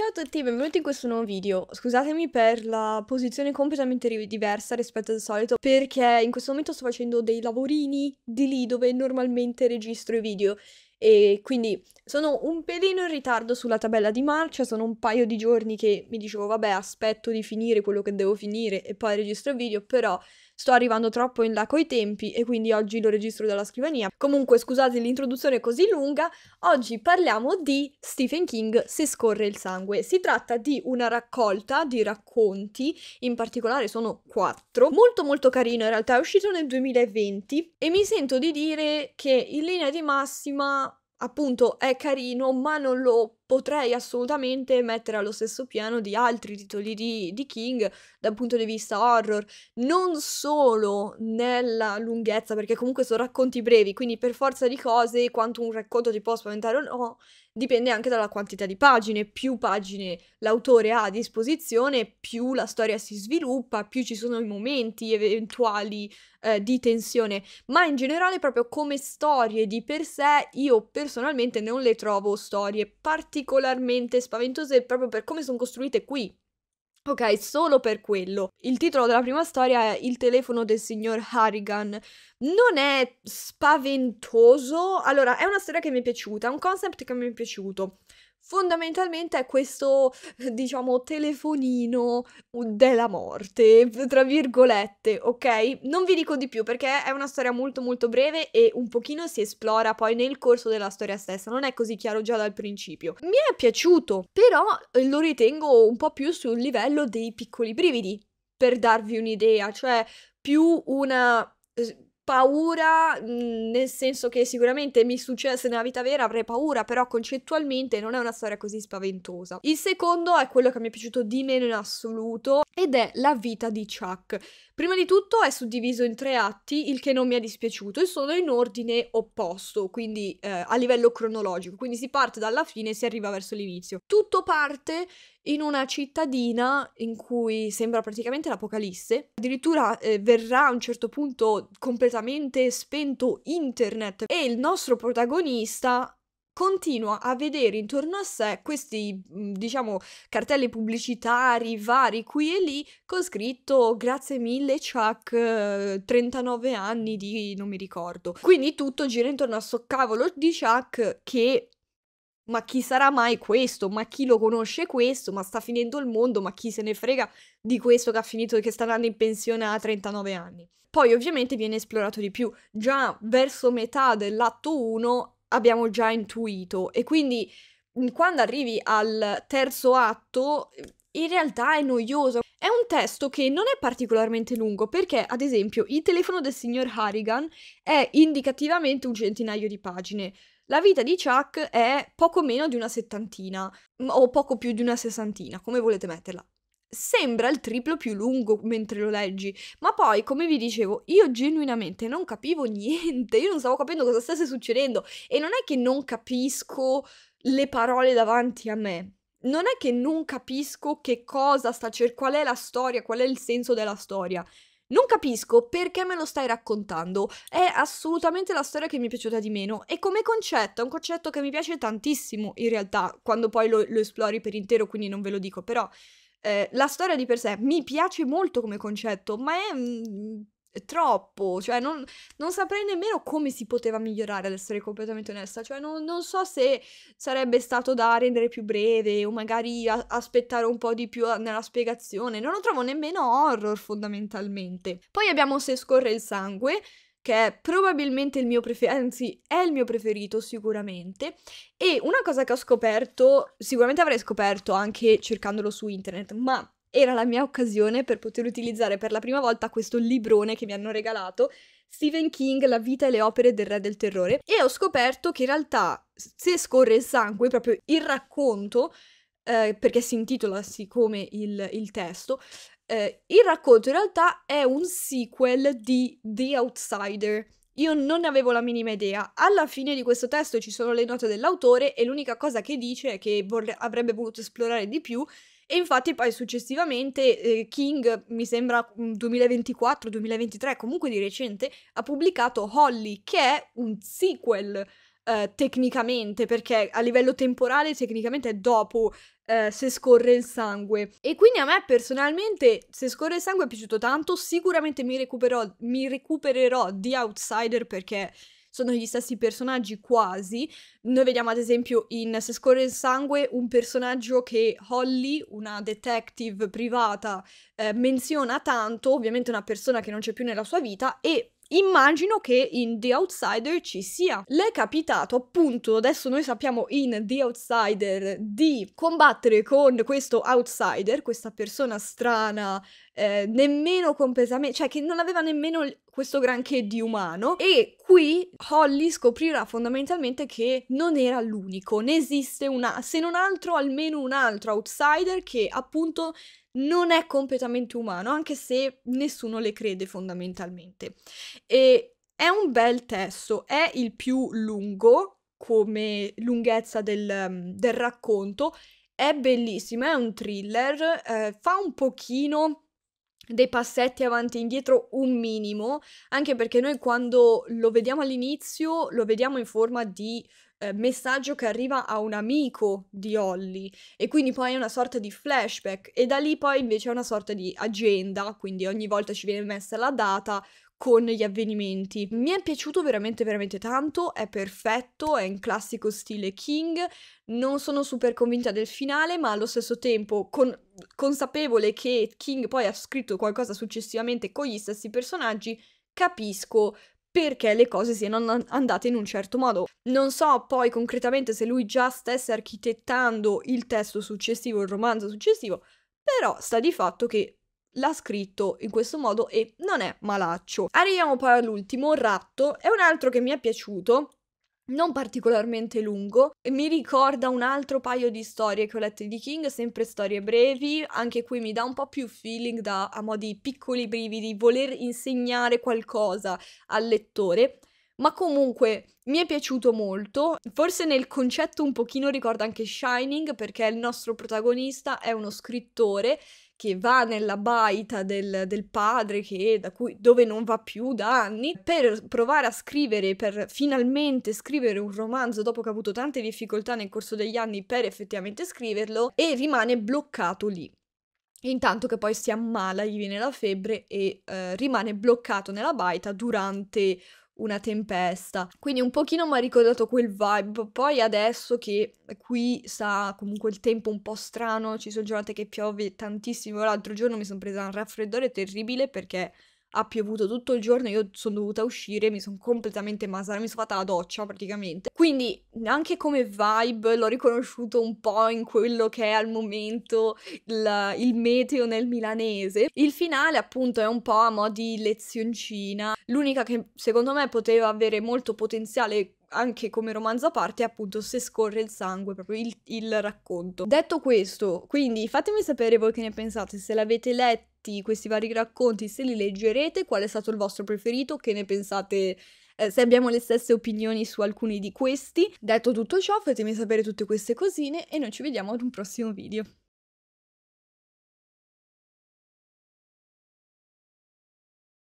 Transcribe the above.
Ciao a tutti, benvenuti in questo nuovo video. Scusatemi per la posizione completamente diversa rispetto al solito, perché in questo momento sto facendo dei lavorini di lì dove normalmente registro i video e quindi sono un pelino in ritardo sulla tabella di marcia, sono un paio di giorni che mi dicevo vabbè aspetto di finire quello che devo finire e poi registro il video, però sto arrivando troppo in là coi tempi e quindi oggi lo registro dalla scrivania. Comunque scusate l'introduzione così lunga, oggi parliamo di Stephen King Se scorre il sangue. Si tratta di una raccolta di racconti, in particolare sono quattro, molto molto carino in realtà, è uscito nel 2020 e mi sento di dire che in linea di massima appunto è carino, ma non lo potrei assolutamente mettere allo stesso piano di altri titoli di, di, King dal punto di vista horror, non solo nella lunghezza, perché comunque sono racconti brevi, quindi per forza di cose quanto un racconto ti può spaventare o no, dipende anche dalla quantità di pagine, più pagine l'autore ha a disposizione, più la storia si sviluppa, più ci sono i momenti eventuali eh, di tensione, ma in generale proprio come storie di per sé io personalmente non le trovo storie particolarmente spaventose proprio per come sono costruite qui Ok, solo per quello. Il titolo della prima storia è Il telefono del signor Harrigan. Non è spaventoso. Allora, è una storia che mi è piaciuta, è un concept che mi è piaciuto. Fondamentalmente è questo, diciamo, telefonino della morte, tra virgolette, ok? Non vi dico di più perché è una storia molto molto breve e un pochino si esplora poi nel corso della storia stessa, non è così chiaro già dal principio. Mi è piaciuto, però eh, lo ritengo un po' più sul livello dei piccoli brividi, per darvi un'idea, cioè più una paura, nel senso che sicuramente mi successe nella vita vera, avrei paura, però concettualmente non è una storia così spaventosa. Il secondo è quello che mi è piaciuto di meno in assoluto ed è La vita di Chuck. Prima di tutto è suddiviso in tre atti, il che non mi è dispiaciuto, e sono in ordine opposto, quindi eh, a livello cronologico, quindi si parte dalla fine e si arriva verso l'inizio. Tutto parte in una cittadina in cui sembra praticamente l'apocalisse. Addirittura eh, verrà a un certo punto completamente spento internet e il nostro protagonista continua a vedere intorno a sé questi, mm, diciamo, cartelli pubblicitari vari qui e lì con scritto grazie mille Chuck, 39 eh, anni di non mi ricordo. Quindi tutto gira intorno a sto cavolo di Chuck che ma chi sarà mai questo? Ma chi lo conosce questo? Ma sta finendo il mondo, ma chi se ne frega di questo che ha finito che sta andando in pensione a 39 anni. Poi ovviamente viene esplorato di più. Già verso metà dell'atto 1 abbiamo già intuito e quindi quando arrivi al terzo atto in realtà è noioso. È un testo che non è particolarmente lungo perché, ad esempio, il telefono del signor Harrigan è indicativamente un centinaio di pagine. La vita di Chuck è poco meno di una settantina o poco più di una sessantina, come volete metterla. Sembra il triplo più lungo mentre lo leggi, ma poi, come vi dicevo, io genuinamente non capivo niente, io non stavo capendo cosa stesse succedendo e non è che non capisco le parole davanti a me, non è che non capisco che cosa sta cercando, qual è la storia, qual è il senso della storia. Non capisco perché me lo stai raccontando, è assolutamente la storia che mi è piaciuta di meno e come concetto è un concetto che mi piace tantissimo in realtà, quando poi lo, lo esplori per intero, quindi non ve lo dico, però eh, la storia di per sé mi piace molto come concetto, ma è... Mh, mm, troppo, cioè non, non, saprei nemmeno come si poteva migliorare, ad essere completamente onesta, cioè non, non so se sarebbe stato da rendere più breve o magari a, aspettare un po' di più nella spiegazione, non lo trovo nemmeno horror fondamentalmente. Poi abbiamo Se scorre il sangue, che è probabilmente il mio preferito, anzi è il mio preferito sicuramente. E una cosa che ho scoperto, sicuramente avrei scoperto anche cercandolo su internet, ma era la mia occasione per poter utilizzare per la prima volta questo librone che mi hanno regalato, Stephen King, La vita e le opere del re del terrore, e ho scoperto che in realtà se scorre il sangue, proprio il racconto, eh, perché si intitola siccome il, il testo, eh, il racconto in realtà è un sequel di The Outsider, io non ne avevo la minima idea. Alla fine di questo testo ci sono le note dell'autore e l'unica cosa che dice è che vorre- avrebbe voluto esplorare di più e infatti poi successivamente eh, King, mi sembra 2024-2023, mm, comunque di recente, ha pubblicato Holly, che è un sequel eh, tecnicamente, perché a livello temporale tecnicamente è dopo eh, Se scorre il sangue. E quindi a me personalmente Se scorre il sangue è piaciuto tanto, sicuramente mi, mi recupererò di Outsider perché sono gli stessi personaggi quasi. Noi vediamo ad esempio in Se scorre il sangue un personaggio che Holly, una detective privata, eh, menziona tanto, ovviamente una persona che non c'è più nella sua vita e Immagino che in The Outsider ci sia. Le è capitato appunto, adesso noi sappiamo in The Outsider di combattere con questo outsider, questa persona strana eh, nemmeno completamente, cioè che non aveva nemmeno questo granché di umano. E qui Holly scoprirà fondamentalmente che non era l'unico, ne esiste una, se non altro almeno un altro outsider che appunto non è completamente umano, anche se nessuno le crede fondamentalmente. E è un bel testo, è il più lungo come lunghezza del, mm, del racconto, è bellissimo, è un thriller, eh, fa un pochino dei passetti avanti e indietro un minimo, anche perché noi quando lo vediamo all'inizio lo vediamo in forma di eh, messaggio che arriva a un amico di Holly e quindi poi è una sorta di flashback e da lì poi invece è una sorta di agenda, quindi ogni volta ci viene messa la data, con gli avvenimenti. Mi è piaciuto veramente veramente tanto, è perfetto, è in classico stile King, non sono super convinta del finale, ma allo stesso tempo con, consapevole che King poi ha scritto qualcosa successivamente con gli stessi personaggi, capisco perché le cose siano andate in un certo modo. Non so poi concretamente se lui già stesse architettando il testo successivo, il romanzo successivo, però sta di fatto che l'ha scritto in questo modo e non è malaccio. Arriviamo poi all'ultimo, Ratto, è un altro che mi è piaciuto, non particolarmente lungo e mi ricorda un altro paio di storie che ho letto di King, sempre storie brevi, anche qui mi dà un po' più feeling da a mo' di piccoli brividi, voler insegnare qualcosa al lettore, ma comunque mi è piaciuto molto, forse nel concetto un pochino ricorda anche Shining perché il nostro protagonista è uno scrittore che va nella baita del, del padre che, cui, dove non va più da anni per provare a scrivere, per finalmente scrivere un romanzo dopo che ha avuto tante difficoltà nel corso degli anni per effettivamente scriverlo e rimane bloccato lì. Intanto che poi si ammala, gli viene la febbre e eh, rimane bloccato nella baita durante una tempesta. Quindi un pochino mi ha ricordato quel vibe. Poi adesso che qui sta comunque il tempo un po' strano, ci sono giornate che piove tantissimo. L'altro giorno mi sono presa un raffreddore terribile perché ha piovuto tutto il giorno, io sono dovuta uscire, mi sono completamente masata, mi sono fatta la doccia praticamente. Quindi anche come vibe l'ho riconosciuto un po' in quello che è al momento il, il meteo nel milanese. Il finale appunto è un po' a mo' di lezioncina, l'unica che secondo me poteva avere molto potenziale anche come romanzo a parte, appunto, se scorre il sangue, proprio il, il, racconto. Detto questo, quindi fatemi sapere voi che ne pensate, se l'avete letto fatti, questi vari racconti, se li leggerete, qual è stato il vostro preferito, che ne pensate eh, se abbiamo le stesse opinioni su alcuni di questi. Detto tutto ciò, fatemi sapere tutte queste cosine e noi ci vediamo ad un prossimo video.